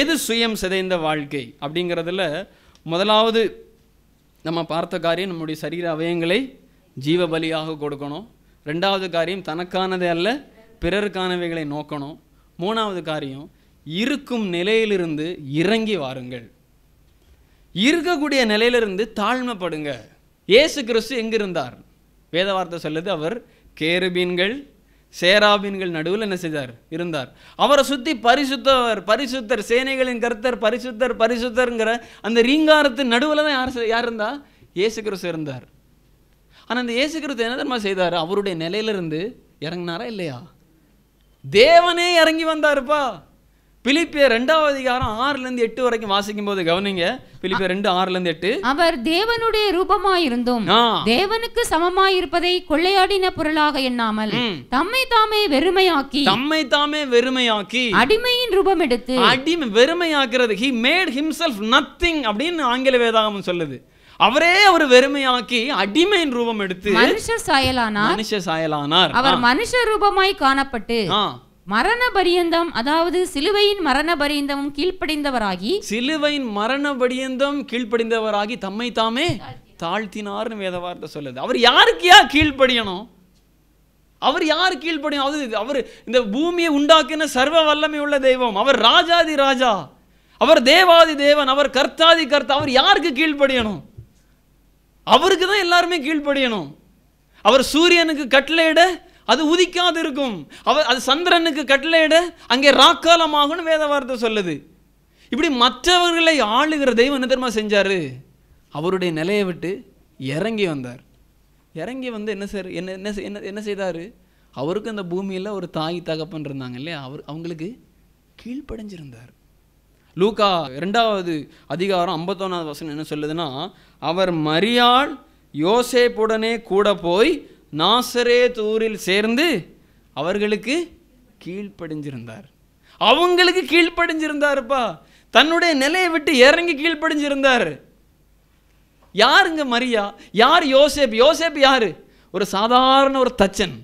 எது சுயம் சிதைந்த வாழ்க்கை அப்படிங்கிறதுல முதலாவது நம்ம பார்த்த காரியம் நம்முடைய சரீர அவயங்களை ஜீவ பலியாக கொடுக்கணும் ரெண்டாவது காரியம் தனக்கானதே அல்ல பிறருக்கானவைகளை நோக்கணும் மூணாவது காரியம் இருக்கும் நிலையிலிருந்து இறங்கி வாருங்கள் இருக்கக்கூடிய நிலையிலிருந்து தாழ்மைப்படுங்க இயேசு கிறிஸ்து எங்கிருந்தார் வேதவார்த்தை சொல்லுது அவர் கேருபீன்கள் சேராபின்கள் நடுவில் என்ன செய்தார் இருந்தார் அவரை சுற்றி பரிசுத்தவர் பரிசுத்தர் சேனைகளின் கருத்தர் பரிசுத்தர் பரிசுத்தருங்கிற அந்த ரீங்காரத்தின் நடுவில் தான் யார் யார் இருந்தா இயேசு கிறிஸ்து இருந்தார் ஆனால் அந்த இயேசு என்ன தெரியுமா செய்தார் அவருடைய நிலையிலிருந்து இறங்கினாரா இல்லையா தேவனே இறங்கி வந்தாருப்பா பிலிப்பியர் ரெண்டாவது அதிகாரம் ஆறுலேருந்து எட்டு வரைக்கும் வாசிக்கும் போது கவனிங்க பிலிப்பியர் ரெண்டு ஆறுலேருந்து எட்டு அவர் தேவனுடைய ரூபமாய் இருந்தும் தேவனுக்கு சமமாய் இருப்பதை கொள்ளையாடின பொருளாக எண்ணாமல் தம்மை தாமே வெறுமையாக்கி தம்மை தாமே வெறுமையாக்கி அடிமையின் ரூபம் எடுத்து அடிமை வெறுமையாக்குறது ஹி மேட் ஹிம்செல்ஃப் நத்திங் அப்படின்னு ஆங்கில வேதாகமம் சொல்லுது அவரே அவர் வெறுமையாக்கி அடிமையின் ரூபம் எடுத்து மனுஷ சாயலானார் மனுஷ சாயலானார் அவர் மனுஷ ரூபமாய் காணப்பட்டு மரண பரியந்தம் அதாவது சிலுவையின் மரண பரியந்தமும் கீழ்ப்படிந்தவராகி சிலுவையின் மரண பரியந்தம் கீழ்ப்படிந்தவராகி தம்மை தாமே தாழ்த்தினார்னு வேத சொல்லுது அவர் யாருக்கு கீழ்ப்படியணும் அவர் யார் கீழ்ப்படியும் அது அவர் இந்த பூமியை உண்டாக்கின சர்வ வல்லமை உள்ள தெய்வம் அவர் ராஜாதி ராஜா அவர் தேவாதி தேவன் அவர் கர்த்தாதி கர்த்தா அவர் யாருக்கு கீழ்ப்படியணும் அவருக்கு தான் எல்லாருமே கீழ்ப்படியணும் அவர் சூரியனுக்கு கட்டளையிட அது உதிக்காது இருக்கும் அவ அது சந்திரனுக்கு கட்டளையிட அங்கே ராக்காலமாகும்னு வேத வார்த்தை சொல்லுது இப்படி மற்றவர்களை ஆளுகிற தெய்வம் என்ன தெரியுமா செஞ்சார் அவருடைய நிலையை விட்டு இறங்கி வந்தார் இறங்கி வந்து என்ன சார் என்ன என்ன என்ன என்ன செய்தார் அவருக்கு அந்த பூமியில் ஒரு தாய் தகப்பன் இருந்தாங்க இல்லையா அவர் அவங்களுக்கு கீழ்ப்படைஞ்சிருந்தார் லூக்கா ரெண்டாவது அதிகாரம் ஐம்பத்தொன்னாவது வசனம் என்ன சொல்லுதுன்னா அவர் மரியாள் யோசேப்புடனே கூட போய் நாசரே தூரில் சேர்ந்து அவர்களுக்கு கீழ்ப்படிஞ்சிருந்தார் அவங்களுக்கு கீழ்ப்படிஞ்சிருந்தாருப்பா தன்னுடைய நிலையை விட்டு இறங்கி கீழ்ப்படிஞ்சிருந்தார் யாருங்க மரியா யார் யோசேப் யோசேப் யார் ஒரு சாதாரண ஒரு தச்சன்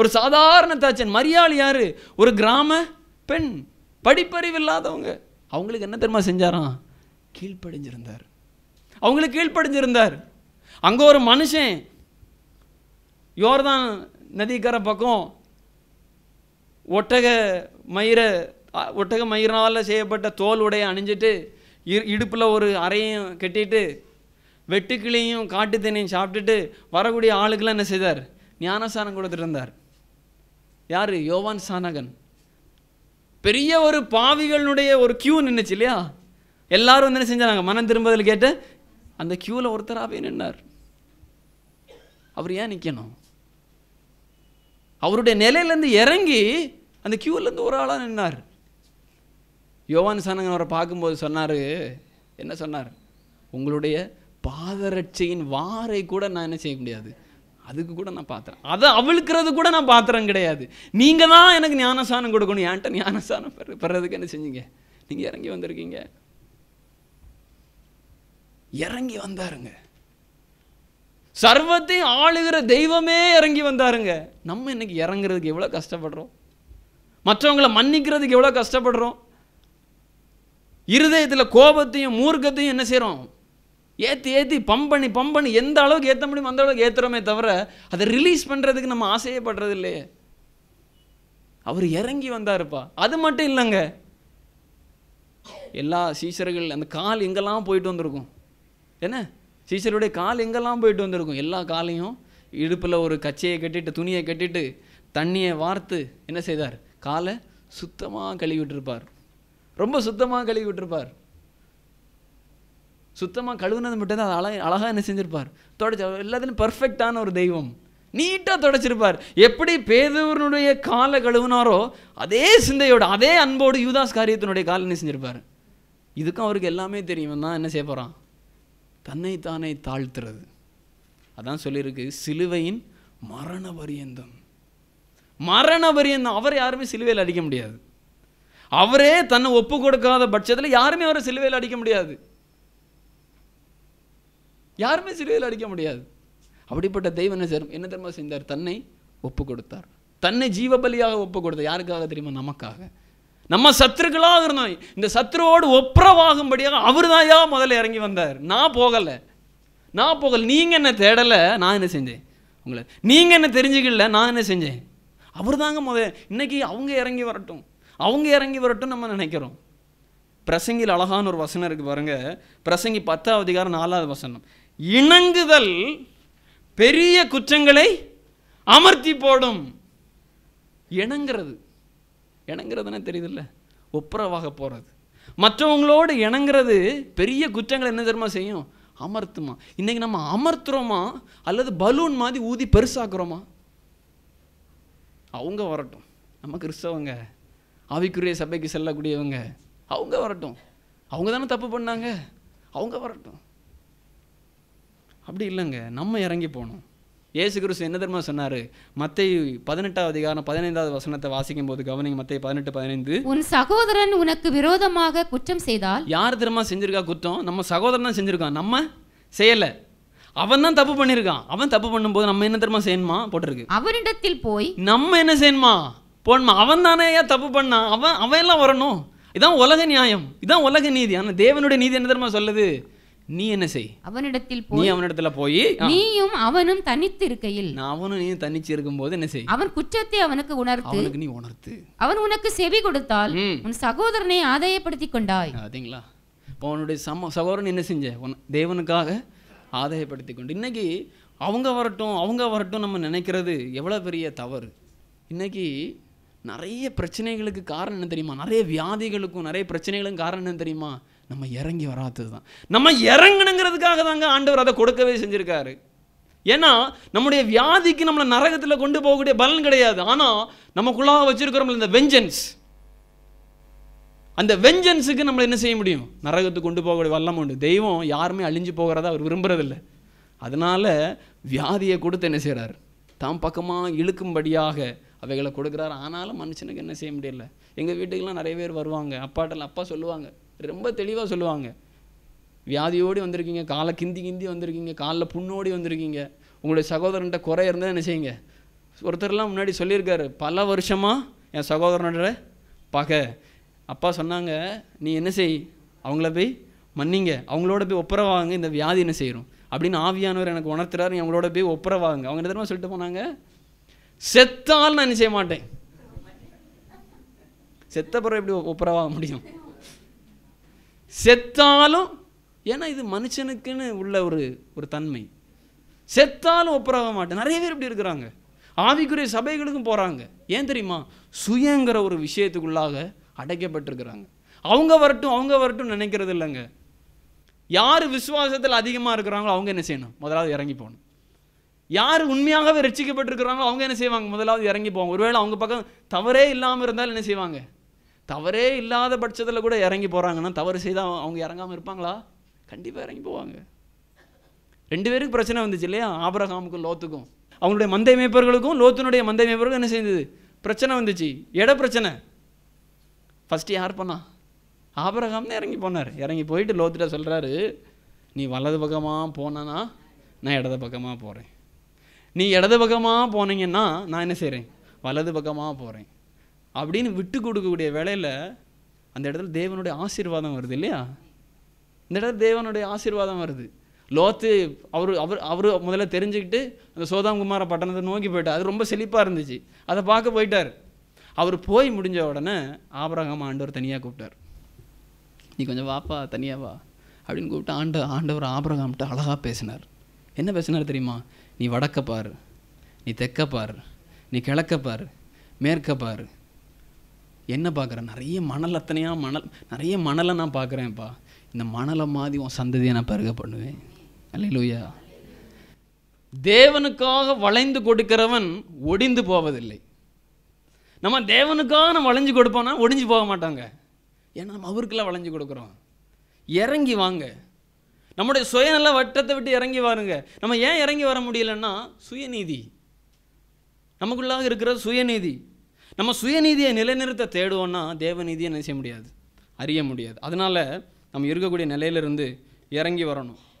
ஒரு சாதாரண தச்சன் மரியாள் யார் ஒரு கிராம பெண் படிப்பறிவு இல்லாதவங்க அவங்களுக்கு என்ன தெரியுமா செஞ்சாராம் கீழ்ப்படிஞ்சிருந்தார் அவங்களுக்கு கீழ்ப்படிஞ்சிருந்தார் அங்கே ஒரு மனுஷன் யோர்தான் நதிக்கரை பக்கம் ஒட்டக மயிர ஒட்டக மயிரால் செய்யப்பட்ட தோல் உடைய அணிஞ்சிட்டு இடுப்பில் ஒரு அறையும் கட்டிட்டு வெட்டுக்கிளியும் காட்டு தண்ணியும் சாப்பிட்டுட்டு வரக்கூடிய ஆளுக்கெல்லாம் என்ன செய்தார் ஞானசானம் கொடுத்துட்டு இருந்தார் யார் யோவான் சானகன் பெரிய ஒரு பாவிகளுடைய ஒரு கியூ நின்றுச்சு இல்லையா எல்லாரும் வந்து என்ன செஞ்சாங்க மனம் திரும்பதில் கேட்டு அந்த கியூவில் ஒருத்தராகவே நின்னார் அவர் ஏன் நிற்கணும் அவருடைய நிலையிலேருந்து இறங்கி அந்த கியூவிலேருந்து ஒரு ஆளாக நின்னார் யோவான் சனங்கன் அவரை பார்க்கும்போது சொன்னார் என்ன சொன்னார் உங்களுடைய பாதரட்சையின் வாரை கூட நான் என்ன செய்ய முடியாது அதுக்கு கூட நான் பாத்திரம் அதை அவிழ்க்கிறது கூட நான் பாத்திரம் கிடையாது நீங்கள் தான் எனக்கு ஞானசானம் கொடுக்கணும் என்கிட்ட ஞானசானம் பெற பெறதுக்கு என்ன செஞ்சீங்க நீங்கள் இறங்கி வந்திருக்கீங்க இறங்கி வந்தாருங்க சர்வத்தையும் ஆளுகிற தெய்வமே இறங்கி வந்தாருங்க நம்ம இன்னைக்கு இறங்குறதுக்கு எவ்வளோ கஷ்டப்படுறோம் மற்றவங்களை மன்னிக்கிறதுக்கு எவ்வளோ கஷ்டப்படுறோம் இருதயத்தில் கோபத்தையும் மூர்க்கத்தையும் என்ன செய்கிறோம் ஏற்றி ஏற்றி பம்ப் பண்ணி எந்த அளவுக்கு ஏற்ற முடியும் அந்த அளவுக்கு ஏற்றுறோமே தவிர அதை ரிலீஸ் பண்ணுறதுக்கு நம்ம ஆசையப்படுறது இல்லையே அவர் இறங்கி வந்தாருப்பா அது மட்டும் இல்லைங்க எல்லா சீசர்கள் அந்த கால் எங்கெல்லாம் போயிட்டு வந்திருக்கும் என்ன சீசருடைய கால் எங்கெல்லாம் போயிட்டு வந்திருக்கும் எல்லா காலையும் இடுப்பில் ஒரு கச்சையை கட்டிட்டு துணியை கட்டிட்டு தண்ணியை வார்த்து என்ன செய்தார் காலை சுத்தமாக கழுவி விட்டுருப்பார் ரொம்ப சுத்தமாக கழுவி விட்டுருப்பார் சுத்தமாக கழுவுனது மட்டும்தான் அது அழகாக அழகாக என்ன செஞ்சுருப்பார் தொடச்ச எல்லாத்துலையும் பர்ஃபெக்டான ஒரு தெய்வம் நீட்டாக தொடச்சிருப்பார் எப்படி பேதூரனுடைய காலை கழுவுனாரோ அதே சிந்தையோட அதே அன்போடு யூதாஸ் காரியத்தினுடைய காலை என்ன செஞ்சுருப்பார் இதுக்கும் அவருக்கு எல்லாமே தெரியும் தான் என்ன செய்ய போகிறான் தன்னைத்தானே தாழ்த்துறது அதான் சொல்லியிருக்கு சிலுவையின் மரண பரியந்தம் மரண பரியந்தம் அவர் யாருமே சிலுவையில் அடிக்க முடியாது அவரே தன்னை ஒப்பு கொடுக்காத பட்சத்தில் யாருமே அவரை சிலுவையில் அடிக்க முடியாது யாருமே சிலுவையில் அடிக்க முடியாது அப்படிப்பட்ட தெய்வம் என்ன தெரியுமா செய்தார் தன்னை ஒப்பு கொடுத்தார் தன்னை ஜீவபலியாக ஒப்பு கொடுத்தார் யாருக்காக தெரியுமா நமக்காக நம்ம சத்துருக்களாக இருந்தோம் இந்த சத்ருவோடு ஒப்புரவாகும்படியாக அவர் தான் முதல்ல இறங்கி வந்தார் நான் போகலை நான் போகலை நீங்கள் என்ன தேடலை நான் என்ன செஞ்சேன் உங்களை நீங்கள் என்ன தெரிஞ்சுக்கல நான் என்ன செஞ்சேன் அவர் தாங்க முதல் இன்றைக்கி அவங்க இறங்கி வரட்டும் அவங்க இறங்கி வரட்டும் நம்ம நினைக்கிறோம் பிரசங்கில் அழகான ஒரு வசனம் இருக்குது பாருங்கள் பிரசங்கி பத்தாவது அதிகாரம் நாலாவது வசனம் இணங்குதல் பெரிய குற்றங்களை அமர்த்தி போடும் இணங்குறது இணங்குறதுனா தெரியுதுல்ல ஒப்புரவாக போகிறது மற்றவங்களோடு இணங்குறது பெரிய குற்றங்கள் என்ன தெரியுமா செய்யும் அமர்த்துமா இன்றைக்கி நம்ம அமர்த்துகிறோமா அல்லது பலூன் மாதிரி ஊதி பெருசாக்குறோமா அவங்க வரட்டும் நம்ம கிறிஸ்தவங்க ஆவிக்குரிய சபைக்கு செல்லக்கூடியவங்க அவங்க வரட்டும் அவங்க தானே தப்பு பண்ணாங்க அவங்க வரட்டும் அப்படி இல்லைங்க நம்ம இறங்கி போகணும் ஏசு கிறிஸ்து என்ன தர்மம் சொன்னார் மத்தை பதினெட்டாவது அதிகாரம் பதினைந்தாவது வசனத்தை வாசிக்கும் போது கவனிங்க மத்தை பதினெட்டு பதினைந்து உன் சகோதரன் உனக்கு விரோதமாக குற்றம் செய்தால் யார் தர்மா செஞ்சிருக்கா குற்றம் நம்ம சகோதரன் தான் செஞ்சிருக்கான் நம்ம செய்யலை அவன் தான் தப்பு பண்ணியிருக்கான் அவன் தப்பு பண்ணும்போது நம்ம என்ன தர்மா செய்யணுமா போட்டிருக்கு அவனிடத்தில் போய் நம்ம என்ன செய்யணுமா போடணுமா அவன் தானே தப்பு பண்ணான் அவன் அவன் எல்லாம் வரணும் இதான் உலக நியாயம் இதான் உலக நீதி ஆனால் தேவனுடைய நீதி என்ன தெரியுமா சொல்லுது நீ என்ன செய் அவனிடத்தில் நீ அவனிடத்துல போய் நீயும் அவனும் தனித்து இருக்கையில் நான் அவனும் நீயும் தனிச்சு போது என்ன செய் அவன் குற்றத்தை அவனுக்கு உணர்த்து அவனுக்கு நீ உணர்த்து அவன் உனக்கு செவி கொடுத்தால் உன் சகோதரனை ஆதாயப்படுத்தி கொண்டாய் அதுங்களா இப்போ அவனுடைய சம சகோதரன் என்ன செஞ்ச தேவனுக்காக ஆதாயப்படுத்தி கொண்டு இன்னைக்கு அவங்க வரட்டும் அவங்க வரட்டும் நம்ம நினைக்கிறது எவ்வளோ பெரிய தவறு இன்னைக்கு நிறைய பிரச்சனைகளுக்கு காரணம் என்ன தெரியுமா நிறைய வியாதிகளுக்கும் நிறைய பிரச்சனைகளுக்கும் காரணம் என்ன தெரியுமா நம்ம இறங்கி வராதது தான் நம்ம இறங்கணுங்கிறதுக்காக தாங்க ஆண்டவர் அதை கொடுக்கவே செஞ்சுருக்காரு ஏன்னா நம்முடைய வியாதிக்கு நம்மளை நரகத்தில் கொண்டு போகக்கூடிய பலன் கிடையாது ஆனால் நமக்குள்ளாக வச்சுருக்கிறோம்ல இந்த வெஞ்சன்ஸ் அந்த வெஞ்சன்ஸுக்கு நம்மளை என்ன செய்ய முடியும் நரகத்துக்கு கொண்டு போகக்கூடிய வல்லம் உண்டு தெய்வம் யாருமே அழிஞ்சு போகிறதா அவர் விரும்புகிறதில்ல அதனால் வியாதியை கொடுத்து என்ன செய்கிறார் தாம் பக்கமாக இழுக்கும்படியாக அவைகளை கொடுக்குறாரு ஆனாலும் மனுஷனுக்கு என்ன செய்ய முடியல எங்கள் வீட்டுக்கெல்லாம் நிறைய பேர் வருவாங்க அப்பாட்டில் அப்பா சொல்லுவாங்க ரொம்ப தெளிவாக சொல்லுவாங்க வியாதியோடி வந்திருக்கீங்க காலை கிந்தி கிந்தி வந்திருக்கீங்க காலில் புண்ணோடி வந்திருக்கீங்க உங்களுடைய சகோதரன்கிட்ட குறை இருந்தால் என்ன செய்யுங்க ஒருத்தர்லாம் முன்னாடி சொல்லியிருக்காரு பல வருஷமாக என் சகோதரனோட பகை அப்பா சொன்னாங்க நீ என்ன செய் அவங்கள போய் மன்னிங்க அவங்களோட போய் ஒப்புரவாங்க இந்த வியாதி என்ன செய்கிறோம் அப்படின்னு ஆவியானவர் எனக்கு உணர்த்துறாரு அவங்களோட போய் ஒப்புரவாங்க அவங்க என்ன சொல்லிட்டு போனாங்க செத்தால் நான் என்ன செய்ய மாட்டேன் செத்த எப்படி ஒப்புரவாக முடியும் செத்தாலும் ஏன்னா இது மனுஷனுக்குன்னு உள்ள ஒரு ஒரு தன்மை செத்தாலும் ஒப்புறாக மாட்டேன் நிறைய பேர் இப்படி இருக்கிறாங்க ஆவிக்குரிய சபைகளுக்கும் போகிறாங்க ஏன் தெரியுமா சுயங்கிற ஒரு விஷயத்துக்குள்ளாக அடைக்கப்பட்டிருக்கிறாங்க அவங்க வரட்டும் அவங்க வரட்டும் நினைக்கிறது இல்லைங்க யார் விசுவாசத்தில் அதிகமாக இருக்கிறாங்களோ அவங்க என்ன செய்யணும் முதலாவது இறங்கி போகணும் யார் உண்மையாகவே ரசிக்கப்பட்டிருக்கிறாங்களோ அவங்க என்ன செய்வாங்க முதலாவது இறங்கி போவாங்க ஒருவேளை அவங்க பக்கம் தவறே இல்லாமல் இருந்தாலும் என்ன செய்வாங்க தவறே இல்லாத பட்சத்தில் கூட இறங்கி போகிறாங்கன்னா தவறு செய்தால் அவங்க இறங்காமல் இருப்பாங்களா கண்டிப்பாக இறங்கி போவாங்க ரெண்டு பேருக்கு பிரச்சனை வந்துச்சு இல்லையா ஆபரகாமுக்கும் லோத்துக்கும் அவங்களுடைய மந்தை மேய்ப்பர்களுக்கும் லோத்தினுடைய மந்தை மேய்ப்பர்களும் என்ன செய்தது பிரச்சனை வந்துச்சு இட பிரச்சனை ஃபஸ்ட்டு யார் பண்ணா ஆபரகாம் தான் இறங்கி போனார் இறங்கி போயிட்டு லோத்துட்ட சொல்கிறாரு நீ வலது பக்கமாக போனனா நான் இடது பக்கமாக போகிறேன் நீ இடது பக்கமாக போனீங்கன்னா நான் என்ன செய்கிறேன் வலது பக்கமாக போகிறேன் அப்படின்னு விட்டு கொடுக்கக்கூடிய வேலையில் அந்த இடத்துல தேவனுடைய ஆசீர்வாதம் வருது இல்லையா இந்த இடத்துல தேவனுடைய ஆசீர்வாதம் வருது லோத்து அவர் அவர் அவர் முதல்ல தெரிஞ்சுக்கிட்டு அந்த சோதாம்குமார பட்டணத்தை நோக்கி போயிட்டார் அது ரொம்ப செழிப்பாக இருந்துச்சு அதை பார்க்க போயிட்டார் அவர் போய் முடிஞ்ச உடனே ஆபரகம் ஆண்டவர் தனியாக கூப்பிட்டார் நீ கொஞ்சம் வாப்பா தனியாக வா அப்படின்னு கூப்பிட்டு ஆண்ட ஆண்டவர் ஆபரகாம்கிட்ட அழகாக பேசினார் என்ன பேசினார் தெரியுமா நீ வடக்கப்பார் பார் நீ தெக்கப்பார் பார் நீ கிழக்க பார் என்ன பார்க்குறேன் நிறைய மணல் அத்தனையாக மணல் நிறைய மணலை நான் பார்க்குறேன்ப்பா இந்த மணலை மாதிரி உன் சந்ததியை நான் பெருக பண்ணுவேன் அல்லையா தேவனுக்காக வளைந்து கொடுக்கிறவன் ஒடிந்து போவதில்லை நம்ம தேவனுக்காக நம்ம வளைஞ்சு கொடுப்போம்னா ஒடிஞ்சு போக மாட்டாங்க ஏன்னா நம்ம அவருக்கெல்லாம் வளைஞ்சு கொடுக்குறோம் இறங்கி வாங்க நம்முடைய சுயநல வட்டத்தை விட்டு இறங்கி வாருங்க நம்ம ஏன் இறங்கி வர முடியலன்னா சுயநீதி நமக்குள்ளாக இருக்கிற சுயநீதி நம்ம சுயநீதியை நிலைநிறுத்த தேடுவோன்னா தேவநீதியை என்ன செய்ய முடியாது அறிய முடியாது அதனால் நம்ம இருக்கக்கூடிய நிலையிலிருந்து இறங்கி வரணும்